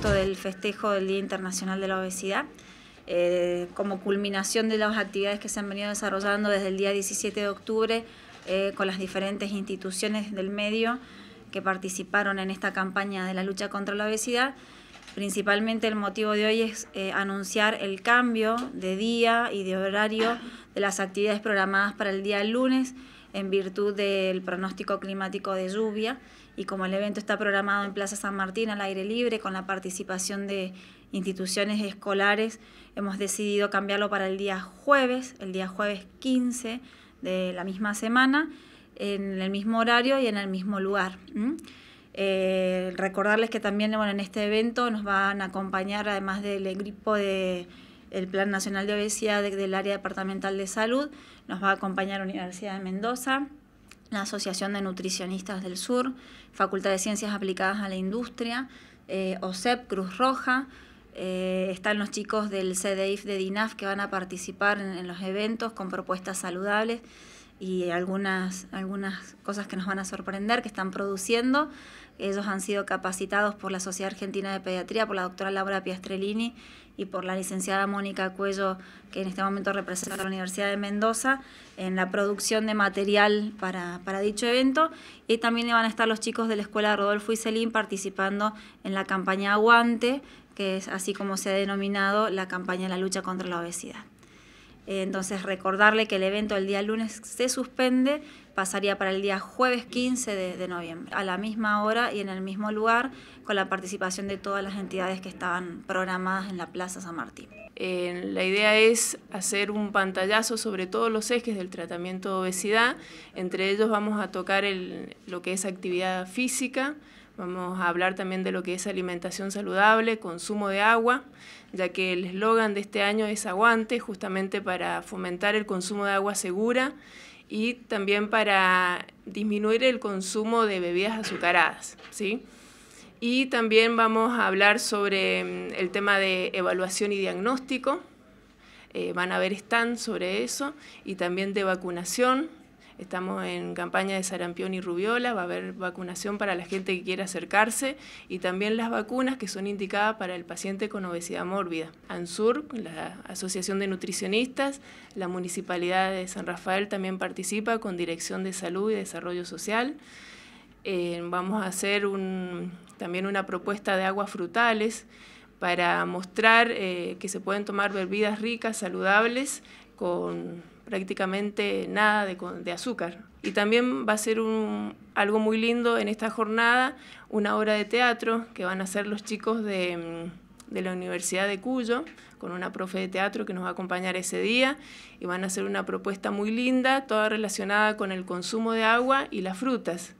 del festejo del Día Internacional de la Obesidad. Eh, como culminación de las actividades que se han venido desarrollando desde el día 17 de octubre eh, con las diferentes instituciones del medio que participaron en esta campaña de la lucha contra la obesidad. Principalmente el motivo de hoy es eh, anunciar el cambio de día y de horario de las actividades programadas para el día lunes en virtud del pronóstico climático de lluvia y como el evento está programado en Plaza San Martín al aire libre con la participación de instituciones escolares, hemos decidido cambiarlo para el día jueves, el día jueves 15 de la misma semana, en el mismo horario y en el mismo lugar. Eh, recordarles que también bueno, en este evento nos van a acompañar, además del equipo de el Plan Nacional de Obesidad del Área Departamental de Salud, nos va a acompañar Universidad de Mendoza, la Asociación de Nutricionistas del Sur, Facultad de Ciencias Aplicadas a la Industria, eh, OSEP Cruz Roja, eh, están los chicos del CDIF de DINAF que van a participar en los eventos con propuestas saludables y algunas, algunas cosas que nos van a sorprender que están produciendo. Ellos han sido capacitados por la Sociedad Argentina de Pediatría, por la doctora Laura Piastrellini y por la licenciada Mónica Cuello, que en este momento representa a la Universidad de Mendoza, en la producción de material para, para dicho evento. Y también van a estar los chicos de la Escuela Rodolfo y Celín participando en la campaña Aguante, que es así como se ha denominado la campaña de la lucha contra la obesidad. Eh, entonces recordarle que el evento el día lunes se suspende, pasaría para el día jueves 15 de, noviembre, a la misma hora y en el mismo lugar, con la participación de todas las entidades que estaban programadas en la Plaza San Martín. Eh, la idea es hacer un pantallazo sobre todos los ejes del tratamiento de obesidad, entre ellos vamos a tocar lo que es actividad física, Vamos a hablar también de lo que es alimentación saludable, consumo de agua, ya que el eslogan de este año es aguante, justamente para fomentar el consumo de agua segura y también para disminuir el consumo de bebidas azucaradas, ¿sí? Y también vamos a hablar sobre mm, el tema de evaluación y diagnóstico. Eh, van a ver stand sobre eso y también de vacunación, Estamos en campaña de sarampión y rubiola, va a haber vacunación para la gente que quiera acercarse y también las vacunas que son indicadas para el paciente con obesidad mórbida. ANSUR, la Asociación de Nutricionistas, la Municipalidad de San Rafael también participa con Dirección de Salud y Desarrollo Social. Eh, vamos a hacer también una propuesta de aguas frutales para mostrar eh, que se pueden tomar bebidas ricas, saludables, con prácticamente nada de, azúcar. Y también va a ser un, algo muy lindo en esta jornada, una obra de teatro que van a hacer los chicos de, mm, de, la Universidad de Cuyo, con una profe de teatro que nos va a acompañar ese día, y van a hacer una propuesta muy linda, toda relacionada con el consumo de agua y las frutas.